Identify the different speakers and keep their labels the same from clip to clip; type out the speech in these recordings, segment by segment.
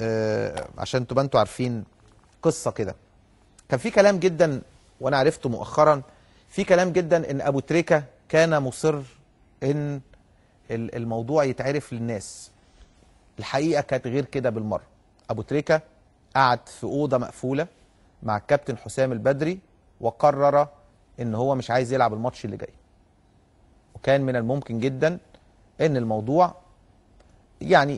Speaker 1: آه، عشان تبقى انتوا عارفين قصه كده كان في كلام جدا وانا عرفته مؤخرا في كلام جدا ان ابو تريكه كان مصر ان الموضوع يتعرف للناس الحقيقه كانت غير كده بالمره ابو تريكه قعد في اوضه مقفوله مع الكابتن حسام البدري وقرر ان هو مش عايز يلعب الماتش اللي جاي وكان من الممكن جدا ان الموضوع يعني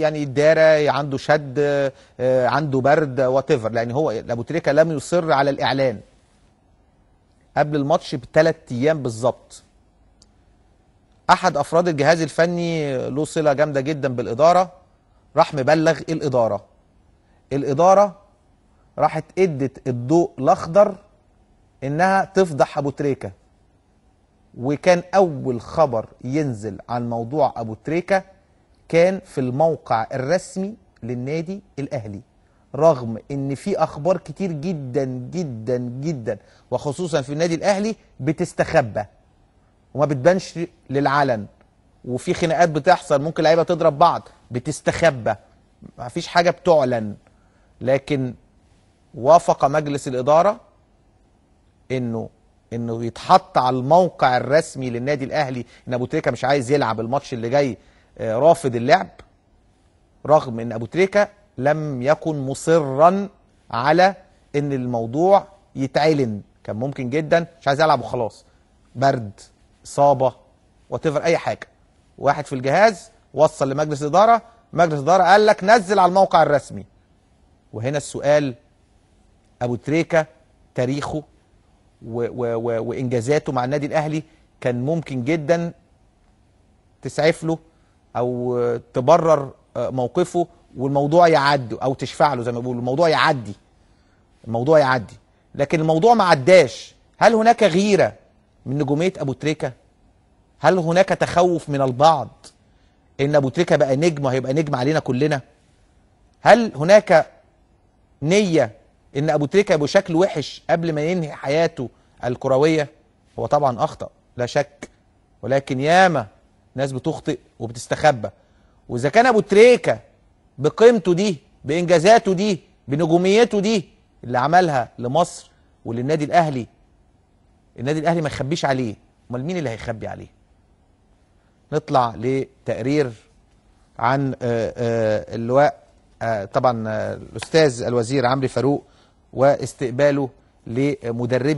Speaker 1: يعني الدارة عنده شد آه، عنده برد وات ايفر لان هو ابو تريكه لم يصر على الاعلان قبل الماتش بثلاث ايام بالظبط احد افراد الجهاز الفني له صله جامده جدا بالاداره راح مبلغ الاداره الاداره راحت ادت الضوء الاخضر انها تفضح ابو تريكه وكان اول خبر ينزل عن موضوع ابو تريكه كان في الموقع الرسمي للنادي الاهلي رغم ان في اخبار كتير جدا جدا جدا وخصوصا في النادي الاهلي بتستخبى وما بتبانش للعلن وفي خناقات بتحصل ممكن لعيبه تضرب بعض بتستخبى ما فيش حاجه بتعلن لكن وافق مجلس الاداره انه انه يتحط على الموقع الرسمي للنادي الاهلي ان ابو تريكه مش عايز يلعب الماتش اللي جاي آه، رافض اللعب رغم ان ابو تريكه لم يكن مصرا على ان الموضوع يتعلن كان ممكن جدا مش عايز العب وخلاص برد اصابه وات اي حاجه واحد في الجهاز وصل لمجلس اداره مجلس اداره قال لك نزل على الموقع الرسمي وهنا السؤال ابو تريكه تاريخه و و و وانجازاته مع النادي الاهلي كان ممكن جدا تسعف له او تبرر آه، موقفه والموضوع يعدي او تشفع له زي ما بيقولوا الموضوع يعدي الموضوع يعدي لكن الموضوع ما عداش هل هناك غيره من نجوميه ابو تريكه هل هناك تخوف من البعض ان ابو تريكه بقى نجم وهيبقى نجم علينا كلنا هل هناك نيه ان ابو تريكه يبقى شكل وحش قبل ما ينهي حياته الكرويه هو طبعا اخطا لا شك ولكن ياما ناس بتخطئ وبتستخبى واذا كان ابو تريكه بقيمته دي بانجازاته دي بنجوميته دي اللي عملها لمصر وللنادي الاهلي النادي الاهلي ما يخبيش عليه امال مين اللي هيخبي عليه نطلع لتقرير عن آه، آه، اللواء آه، طبعا الاستاذ الوزير عمرو فاروق واستقباله لمدربي